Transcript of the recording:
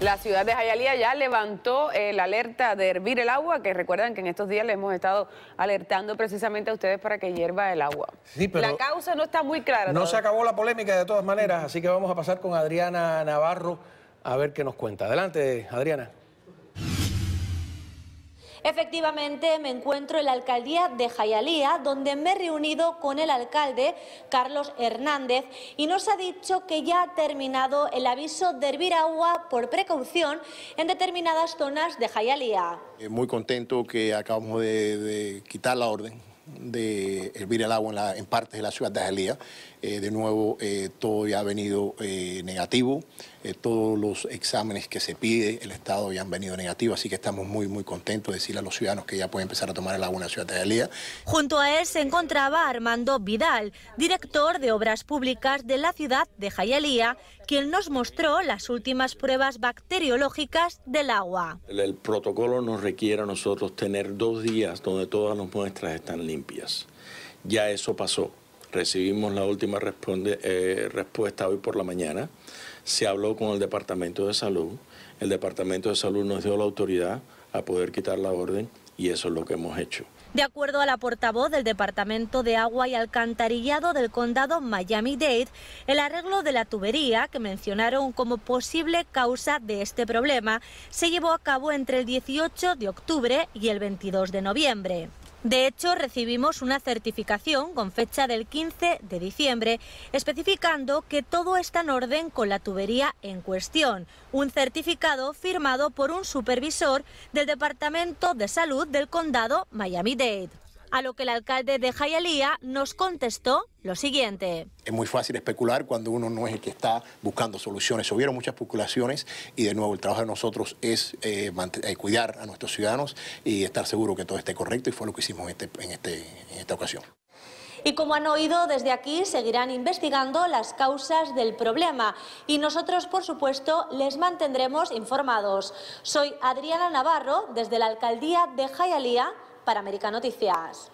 La ciudad de Jayalía ya levantó eh, la alerta de hervir el agua, que recuerdan que en estos días le hemos estado alertando precisamente a ustedes para que hierva el agua. la causa no está muy clara. No se acabó la polémica de todas maneras, así que vamos a pasar con Adriana Navarro a ver qué nos cuenta. Adelante, Adriana. Efectivamente, me encuentro en la alcaldía de Jayalía, donde me he reunido con el alcalde, Carlos Hernández, y nos ha dicho que ya ha terminado el aviso de hervir agua por precaución en determinadas zonas de Jayalía. Eh, muy contento que acabamos de, de quitar la orden de hervir el agua en, la, en partes de la ciudad de Jalía. Eh, de nuevo, eh, todo ya ha venido eh, negativo. todos los exámenes que se pide el Estado ya han venido negativos, así que estamos muy, muy contentos de decirle a los ciudadanos que ya pueden empezar a tomar el agua en la ciudad de Jalía. Junto a él se encontraba Armando Vidal, director de Obras Públicas de la ciudad de Jalía... quien nos mostró las últimas pruebas bacteriológicas del agua. El, el protocolo nos requiere a nosotros tener dos días donde todas las muestras están limpias. Ya eso pasó. Recibimos la última eh, respuesta hoy por la mañana. Se habló con el Departamento de Salud. El Departamento de Salud nos dio la autoridad a poder quitar la orden y eso es lo que hemos hecho. De acuerdo a la portavoz del Departamento de Agua y Alcantarillado del Condado Miami-Dade, el arreglo de la tubería que mencionaron como posible causa de este problema se llevó a cabo entre el 18 de octubre y el 22 de noviembre. De hecho, recibimos una certificación con fecha del 15 de diciembre especificando que todo está en orden con la tubería en cuestión, un certificado firmado por un supervisor del Departamento de Salud del Condado Miami-Dade a lo que el alcalde de Jayalía nos contestó lo siguiente. Es muy fácil especular cuando uno no es el que está buscando soluciones. Hubieron muchas especulaciones y de nuevo el trabajo de nosotros es eh, eh, cuidar a nuestros ciudadanos y estar seguro que todo esté correcto y fue lo que hicimos en, este, este, en esta ocasión. Y como han oído, desde aquí seguirán investigando las causas del problema y nosotros, por supuesto, les mantendremos informados. Soy Adriana Navarro, desde la Alcaldía de Jayalía para América Noticias.